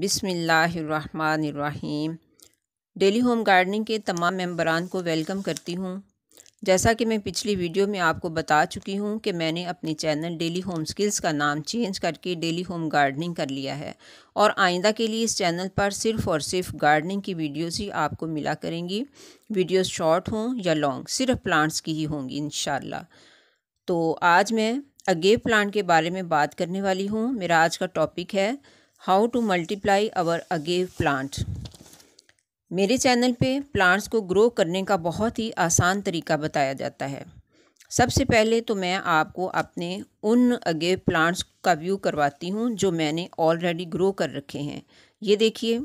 बिसमीम daily home gardening के तमाम मेम्बरान को वेलकम करती हूँ जैसा कि मैं पिछली वीडियो में आपको बता चुकी हूँ कि मैंने अपने चैनल डेली होम स्किल्स का नाम चेंज करके डेली होम गार्डनिंग कर लिया है और आइंदा के लिए इस चैनल पर सिर्फ और सिर्फ गार्डनिंग की वीडियोस ही आपको मिला करेंगी वीडियोस शॉर्ट हों या लॉन्ग सिर्फ प्लांट्स की ही होंगी इन तो आज मैं अगेव प्लांट के बारे में बात करने वाली हूँ मेरा आज का टॉपिक है how to multiply our agave plant मेरे चैनल पे प्लांट्स को ग्रो करने का बहुत ही आसान तरीका बताया जाता है सबसे पहले तो मैं आपको अपने उन अगेव प्लांट्स का व्यू करवाती हूँ जो मैंने ऑलरेडी ग्रो कर रखे हैं ये देखिए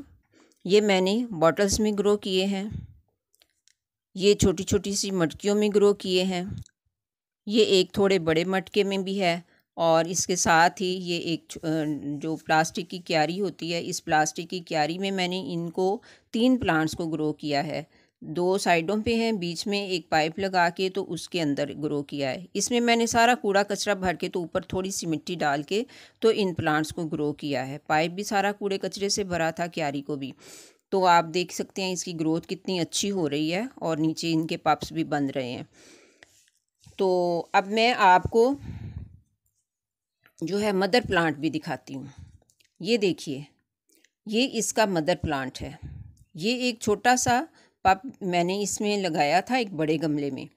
ये मैंने बॉटल्स में ग्रो किए हैं ये छोटी छोटी सी मटकियों में ग्रो किए हैं ये एक थोड़े बड़े मटके में भी है और इसके साथ ही ये एक जो प्लास्टिक की क्यारी होती है इस प्लास्टिक की क्यारी में मैंने इनको तीन प्लांट्स को ग्रो किया है दो साइडों पे हैं बीच में एक पाइप लगा के तो उसके अंदर ग्रो किया है इसमें मैंने सारा कूड़ा कचरा भर के तो ऊपर थोड़ी सी मिट्टी डाल के तो इन प्लांट्स को ग्रो किया है पाइप भी सारा कूड़े कचरे से भरा था क्यारी को भी तो आप देख सकते हैं इसकी ग्रोथ कितनी अच्छी हो रही है और नीचे इनके पप्स भी बन रहे हैं तो अब मैं आपको जो है मदर प्लांट भी दिखाती हूँ ये देखिए ये इसका मदर प्लांट है ये एक छोटा सा पप मैंने इसमें लगाया था एक बड़े गमले में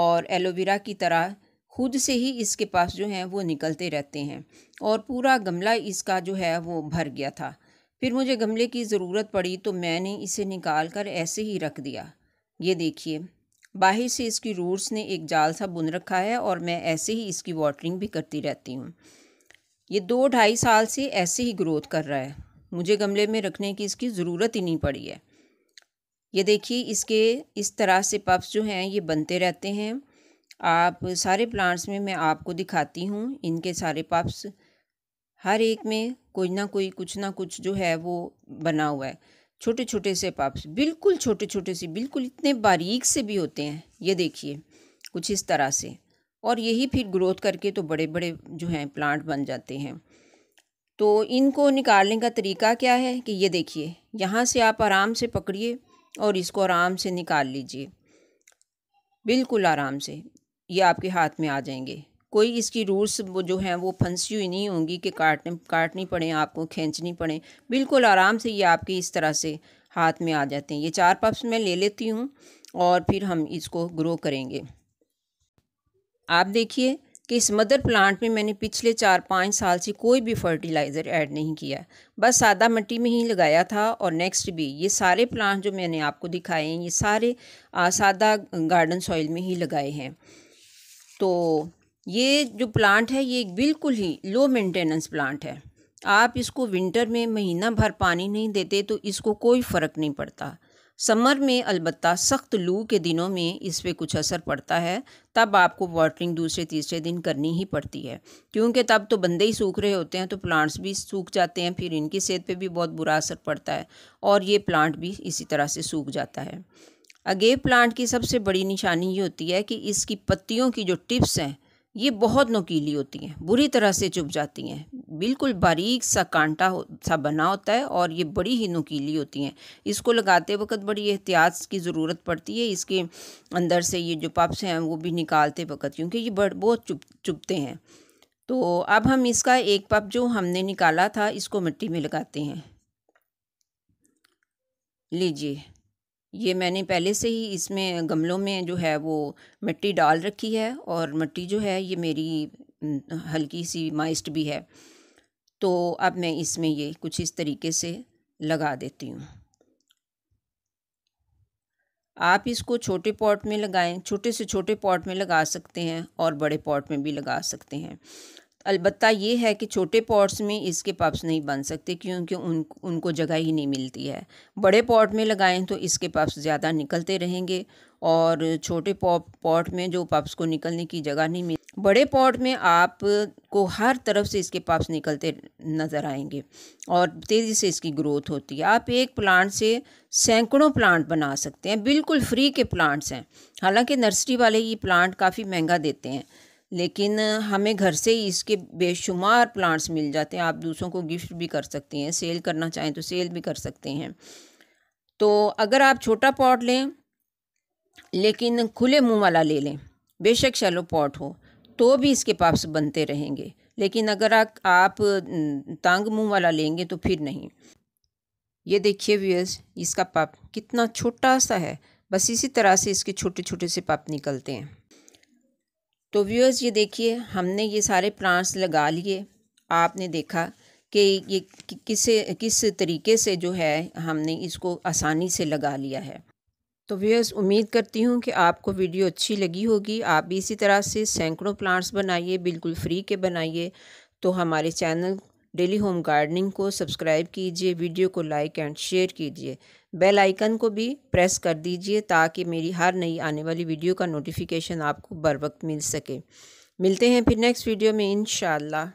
और एलोवेरा की तरह खुद से ही इसके पास जो है वो निकलते रहते हैं और पूरा गमला इसका जो है वो भर गया था फिर मुझे गमले की ज़रूरत पड़ी तो मैंने इसे निकाल कर ऐसे ही रख दिया ये देखिए बाहर से इसकी रूट्स ने एक जाल सा बुन रखा है और मैं ऐसे ही इसकी वाटरिंग भी करती रहती हूँ ये दो ढाई साल से ऐसे ही ग्रोथ कर रहा है मुझे गमले में रखने की इसकी ज़रूरत ही नहीं पड़ी है ये देखिए इसके इस तरह से पप्स जो हैं ये बनते रहते हैं आप सारे प्लांट्स में मैं आपको दिखाती हूँ इनके सारे पप्स हर एक में कोई ना कोई कुछ ना कुछ जो है वो बना हुआ है छोटे छोटे से पाप्स बिल्कुल छोटे छोटे से बिल्कुल इतने बारीक से भी होते हैं ये देखिए कुछ इस तरह से और यही फिर ग्रोथ करके तो बड़े बड़े जो हैं प्लांट बन जाते हैं तो इनको निकालने का तरीका क्या है कि ये देखिए यहाँ से आप आराम से पकड़िए और इसको आराम से निकाल लीजिए बिल्कुल आराम से ये आपके हाथ में आ जाएंगे कोई इसकी रूल्स जो हैं वो फंसी हुई नहीं होंगी कि काटने काटनी पड़े आपको खींचनी पड़े बिल्कुल आराम से ये आपके इस तरह से हाथ में आ जाते हैं ये चार पफ्स मैं ले लेती हूँ और फिर हम इसको ग्रो करेंगे आप देखिए कि इस मदर प्लांट में मैंने पिछले चार पाँच साल से कोई भी फर्टिलाइज़र ऐड नहीं किया बस सादा मिट्टी में ही लगाया था और नेक्स्ट भी ये सारे प्लांट जो मैंने आपको दिखाए हैं ये सारे आ, सादा गार्डन सॉइल में ही लगाए हैं तो ये जो प्लांट है ये बिल्कुल ही लो मेंटेनेंस प्लांट है आप इसको विंटर में महीना भर पानी नहीं देते तो इसको कोई फ़र्क नहीं पड़ता समर में अलबत्ता सख्त लू के दिनों में इस पर कुछ असर पड़ता है तब आपको वाटरिंग दूसरे तीसरे दिन करनी ही पड़ती है क्योंकि तब तो बंदे ही सूख रहे होते हैं तो प्लांट्स भी सूख जाते हैं फिर इनकी सेहत पे भी बहुत बुरा असर पड़ता है और ये प्लांट भी इसी तरह से सूख जाता है अगेब प्लांट की सबसे बड़ी निशानी ये होती है कि इसकी पत्तियों की जो टिप्स हैं ये बहुत नोकीली होती हैं बुरी तरह से चुभ जाती हैं बिल्कुल बारीक सा कांटा सा बना होता है और ये बड़ी ही नोकीली होती हैं इसको लगाते वक्त बड़ी एहतियात की ज़रूरत पड़ती है इसके अंदर से ये जो पप्स हैं वो भी निकालते वक्त क्योंकि ये बड़ बहुत चुप चुभते हैं तो अब हम इसका एक पप जो हमने निकाला था इसको मिट्टी में लगाते हैं लीजिए ये मैंने पहले से ही इसमें गमलों में जो है वो मिट्टी डाल रखी है और मिट्टी जो है ये मेरी हल्की सी माइस्ट भी है तो अब मैं इसमें ये कुछ इस तरीके से लगा देती हूँ आप इसको छोटे पॉट में लगाएं छोटे से छोटे पॉट में लगा सकते हैं और बड़े पॉट में भी लगा सकते हैं अलबत् ये है कि छोटे पॉट्स में इसके पप्स नहीं बन सकते क्योंकि उन उनको जगह ही नहीं मिलती है बड़े पॉट में लगाएं तो इसके पप्स ज़्यादा निकलते रहेंगे और छोटे पॉट में जो पप्स को निकलने की जगह नहीं मिल बड़े पॉट में आप को हर तरफ से इसके पप्स निकलते नज़र आएंगे और तेज़ी से इसकी ग्रोथ होती है आप एक प्लांट से सैकड़ों प्लांट बना सकते हैं बिल्कुल फ्री के प्लांट्स हैं हालांकि नर्सरी वाले ये प्लांट काफ़ी महंगा देते हैं लेकिन हमें घर से ही इसके बेशुमार प्लांट्स मिल जाते हैं आप दूसरों को गिफ्ट भी कर सकते हैं सेल करना चाहें तो सेल भी कर सकते हैं तो अगर आप छोटा पॉट लें लेकिन खुले मुंह वाला ले लें बेशक शैलो पॉट हो तो भी इसके पास बनते रहेंगे लेकिन अगर आ, आप तांग मुंह वाला लेंगे तो फिर नहीं ये देखिए व्यूअर्स इसका पप कितना छोटा सा है बस इसी तरह से इसके छोटे छोटे से पप निकलते हैं तो व्यूअर्स ये देखिए हमने ये सारे प्लांट्स लगा लिए आपने देखा कि ये किसे किस तरीके से जो है हमने इसको आसानी से लगा लिया है तो व्यूअर्स उम्मीद करती हूँ कि आपको वीडियो अच्छी लगी होगी आप भी इसी तरह से सैकड़ों प्लांट्स बनाइए बिल्कुल फ्री के बनाइए तो हमारे चैनल डेली होम गार्डनिंग को सब्सक्राइब कीजिए वीडियो को लाइक एंड शेयर कीजिए बेल आइकन को भी प्रेस कर दीजिए ताकि मेरी हर नई आने वाली वीडियो का नोटिफिकेशन आपको बर वक्त मिल सके मिलते हैं फिर नेक्स्ट वीडियो में इनशाला